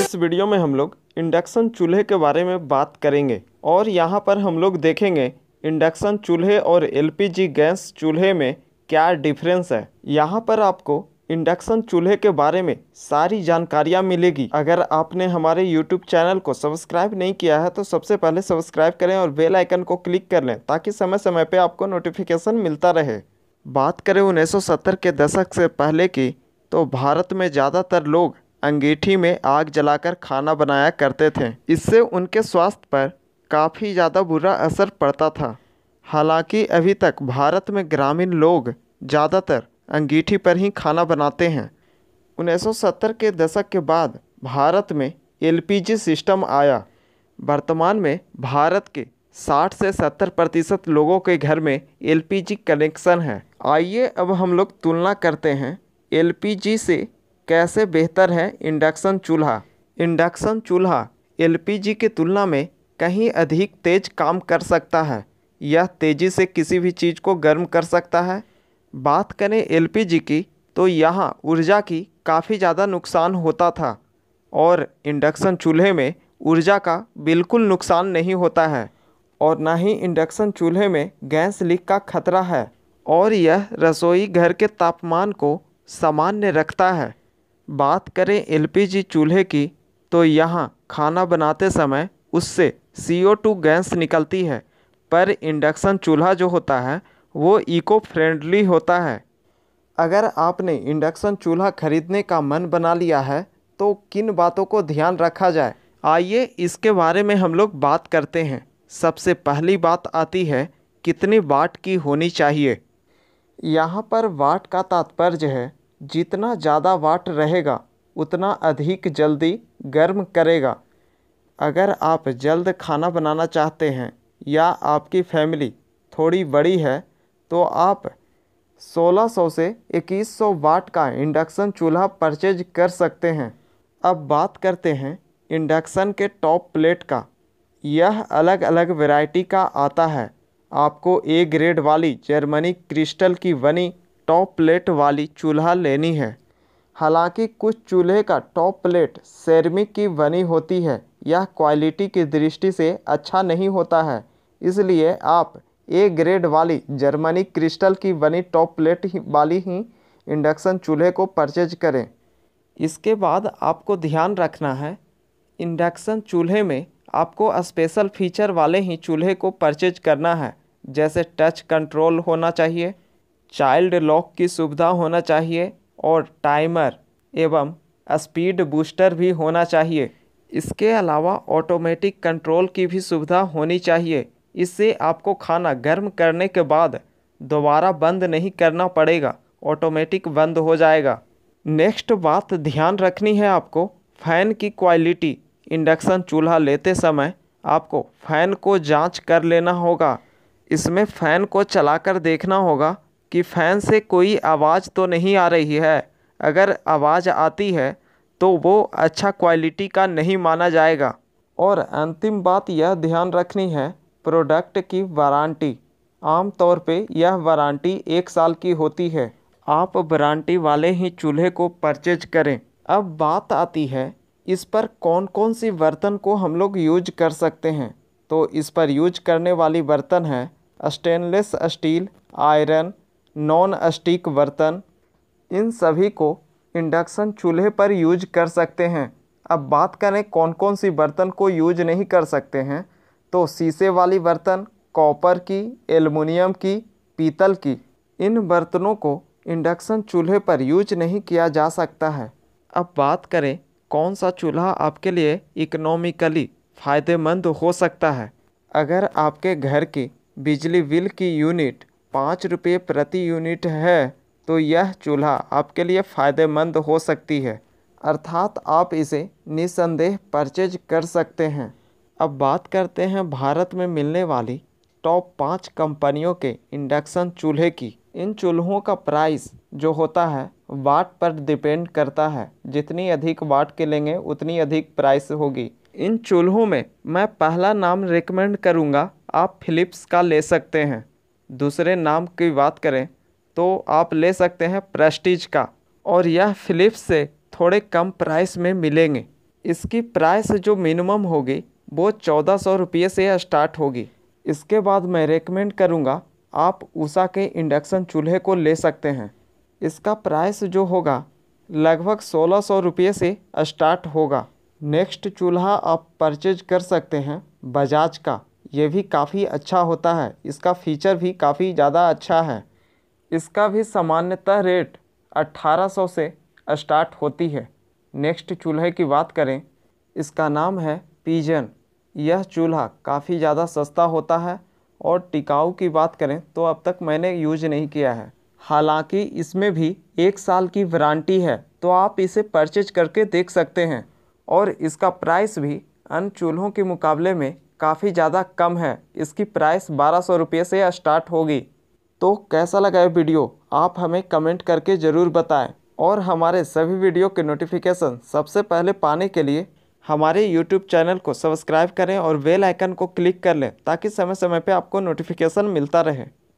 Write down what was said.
इस वीडियो में हम लोग इंडक्शन चूल्हे के बारे में बात करेंगे और यहाँ पर हम लोग देखेंगे इंडक्शन चूल्हे और एलपीजी गैस चूल्हे में क्या डिफरेंस है यहाँ पर आपको इंडक्शन चूल्हे के बारे में सारी जानकारियाँ मिलेगी अगर आपने हमारे YouTube चैनल को सब्सक्राइब नहीं किया है तो सबसे पहले सब्सक्राइब करें और बेल आइकन को क्लिक कर लें ताकि समय समय पर आपको नोटिफिकेशन मिलता रहे बात करें 1970 के दशक से पहले की तो भारत में ज़्यादातर लोग अंगीठी में आग जलाकर खाना बनाया करते थे इससे उनके स्वास्थ्य पर काफ़ी ज़्यादा बुरा असर पड़ता था हालांकि अभी तक भारत में ग्रामीण लोग ज़्यादातर अंगीठी पर ही खाना बनाते हैं 1970 के दशक के बाद भारत में एलपीजी सिस्टम आया वर्तमान में भारत के 60 से 70 प्रतिशत लोगों के घर में एलपीजी कनेक्शन है आइए अब हम लोग तुलना करते हैं एलपीजी से कैसे बेहतर है इंडक्शन चूल्हा इंडक्शन चूल्हा एलपीजी की तुलना में कहीं अधिक तेज काम कर सकता है यह तेज़ी से किसी भी चीज़ को गर्म कर सकता है बात करें एलपीजी की तो यहाँ ऊर्जा की काफ़ी ज़्यादा नुकसान होता था और इंडक्शन चूल्हे में ऊर्जा का बिल्कुल नुकसान नहीं होता है और ना ही इंडक्शन चूल्हे में गैस लीक का खतरा है और यह रसोई घर के तापमान को सामान्य रखता है बात करें एलपीजी चूल्हे की तो यहाँ खाना बनाते समय उससे टू गैस निकलती है पर इंडक्शन चूल्हा जो होता है वो इको फ्रेंडली होता है अगर आपने इंडक्शन चूल्हा खरीदने का मन बना लिया है तो किन बातों को ध्यान रखा जाए आइए इसके बारे में हम लोग बात करते हैं सबसे पहली बात आती है कितनी वाट की होनी चाहिए यहाँ पर वाट का तात्पर्य है जितना ज़्यादा वाट रहेगा उतना अधिक जल्दी गर्म करेगा अगर आप जल्द खाना बनाना चाहते हैं या आपकी फैमिली थोड़ी बड़ी है तो आप 1600 से 2100 वाट का इंडक्शन चूल्हा परचेज कर सकते हैं अब बात करते हैं इंडक्शन के टॉप प्लेट का यह अलग अलग वैरायटी का आता है आपको ए ग्रेड वाली जर्मनी क्रिस्टल की बनी टॉप प्लेट वाली चूल्हा लेनी है हालांकि कुछ चूल्हे का टॉप प्लेट सेरमिक की बनी होती है यह क्वालिटी की दृष्टि से अच्छा नहीं होता है इसलिए आप ए ग्रेड वाली जर्मनी क्रिस्टल की बनी टॉप प्लेट वाली ही इंडक्शन चूल्हे को परचेज करें इसके बाद आपको ध्यान रखना है इंडक्शन चूल्हे में आपको स्पेशल फीचर वाले ही चूल्हे को परचेज करना है जैसे टच कंट्रोल होना चाहिए चाइल्ड लॉक की सुविधा होना चाहिए और टाइमर एवं स्पीड बूस्टर भी होना चाहिए इसके अलावा ऑटोमेटिक कंट्रोल की भी सुविधा होनी चाहिए इससे आपको खाना गर्म करने के बाद दोबारा बंद नहीं करना पड़ेगा ऑटोमेटिक बंद हो जाएगा नेक्स्ट बात ध्यान रखनी है आपको फ़ैन की क्वालिटी इंडक्शन चूल्हा लेते समय आपको फ़ैन को जांच कर लेना होगा इसमें फ़ैन को चलाकर देखना होगा कि फ़ैन से कोई आवाज़ तो नहीं आ रही है अगर आवाज़ आती है तो वो अच्छा क्वालिटी का नहीं माना जाएगा और अंतिम बात यह ध्यान रखनी है प्रोडक्ट की वारंटी आम तौर पे यह वारंटी एक साल की होती है आप वारंटी वाले ही चूल्हे को परचेज करें अब बात आती है इस पर कौन कौन सी बर्तन को हम लोग यूज कर सकते हैं तो इस पर यूज करने वाली बर्तन है stainless steel iron non stick बर्तन इन सभी को इंडक्शन चूल्हे पर यूज कर सकते हैं अब बात करें कौन कौन सी बर्तन को यूज नहीं कर सकते हैं तो शीशे वाली बर्तन कॉपर की एलुमिनियम की पीतल की इन बर्तनों को इंडक्शन चूल्हे पर यूज नहीं किया जा सकता है अब बात करें कौन सा चूल्हा आपके लिए इकोनॉमिकली फ़ायदेमंद हो सकता है अगर आपके घर की बिजली बिल की यूनिट पाँच रुपये प्रति यूनिट है तो यह चूल्हा आपके लिए फ़ायदेमंद हो सकती है अर्थात आप इसे निसंदेह परचेज कर सकते हैं अब बात करते हैं भारत में मिलने वाली टॉप पाँच कंपनियों के इंडक्शन चूल्हे की इन चूल्हों का प्राइस जो होता है वाट पर डिपेंड करता है जितनी अधिक वाट के लेंगे उतनी अधिक प्राइस होगी इन चूल्हों में मैं पहला नाम रिकमेंड करूँगा आप फिलिप्स का ले सकते हैं दूसरे नाम की बात करें तो आप ले सकते हैं प्रेस्टीज का और यह फ़िलिप्स से थोड़े कम प्राइस में मिलेंगे इसकी प्राइस जो मिनिमम होगी वो चौदह सौ रुपये से स्टार्ट होगी इसके बाद मैं रेकमेंड करूँगा आप उषा के इंडक्शन चूल्हे को ले सकते हैं इसका प्राइस जो होगा लगभग सोलह सौ रुपये से स्टार्ट होगा नेक्स्ट चूल्हा आप परचेज कर सकते हैं बजाज का ये भी काफ़ी अच्छा होता है इसका फीचर भी काफ़ी ज़्यादा अच्छा है इसका भी सामान्यतः रेट 1800 से स्टार्ट होती है नेक्स्ट चूल्हे की बात करें इसका नाम है पीजन यह चूल्हा काफ़ी ज़्यादा सस्ता होता है और टिकाऊ की बात करें तो अब तक मैंने यूज नहीं किया है हालांकि इसमें भी एक साल की वारंटी है तो आप इसे परचेज करके देख सकते हैं और इसका प्राइस भी अन्य चूल्हों के मुकाबले में काफ़ी ज़्यादा कम है इसकी प्राइस बारह सौ रुपये से स्टार्ट होगी तो कैसा लगा है वीडियो आप हमें कमेंट करके ज़रूर बताएं और हमारे सभी वीडियो के नोटिफिकेशन सबसे पहले पाने के लिए हमारे YouTube चैनल को सब्सक्राइब करें और बेल आइकन को क्लिक कर लें ताकि समय समय पर आपको नोटिफिकेशन मिलता रहे